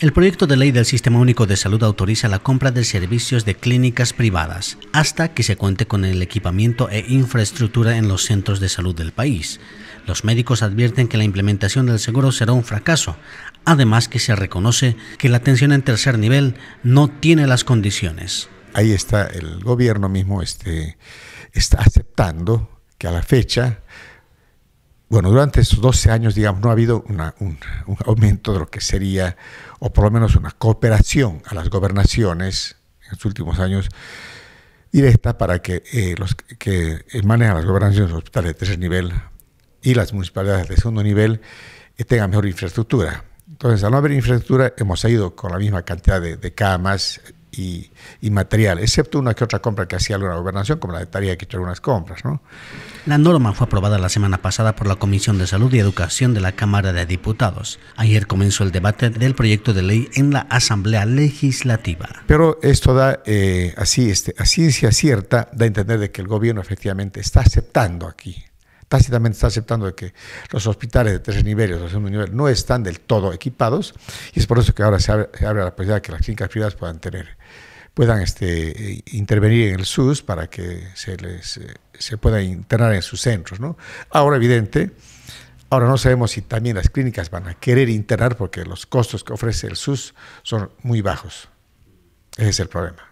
El proyecto de ley del Sistema Único de Salud autoriza la compra de servicios de clínicas privadas hasta que se cuente con el equipamiento e infraestructura en los centros de salud del país. Los médicos advierten que la implementación del seguro será un fracaso, además que se reconoce que la atención en tercer nivel no tiene las condiciones. Ahí está, el gobierno mismo este, está aceptando que a la fecha bueno, durante esos 12 años, digamos, no ha habido un, aumento de lo que sería, o por lo menos una cooperación a las gobernaciones en los últimos años directa para que eh, los que manejan las gobernaciones, los hospitales de tercer nivel y las municipalidades de segundo nivel eh, tengan mejor infraestructura. Entonces, al no haber infraestructura, hemos ido con la misma cantidad de camas, y, material, excepto una que otra compra que hacía alguna gobernación, como la de Taría, que hizo algunas compras. ¿no? La norma fue aprobada la semana pasada por la Comisión de Salud y Educación de la Cámara de Diputados. Ayer comenzó el debate del proyecto de ley en la Asamblea Legislativa. Pero esto da, eh, así, este, a ciencia cierta, da a entender de que el gobierno efectivamente está aceptando aquí tácitamente está aceptando de que los hospitales de tres niveles o de segundo nivel no están del todo equipados y es por eso que ahora se abre, la posibilidad de que las clínicas privadas puedan tener puedan este, intervenir en el SUS para que se les eh, se pueda internar en sus centros. ¿no? Ahora, evidente, Ahora no sabemos si también las clínicas van a querer internar porque los costos que ofrece el SUS son muy bajos. Ese es el problema.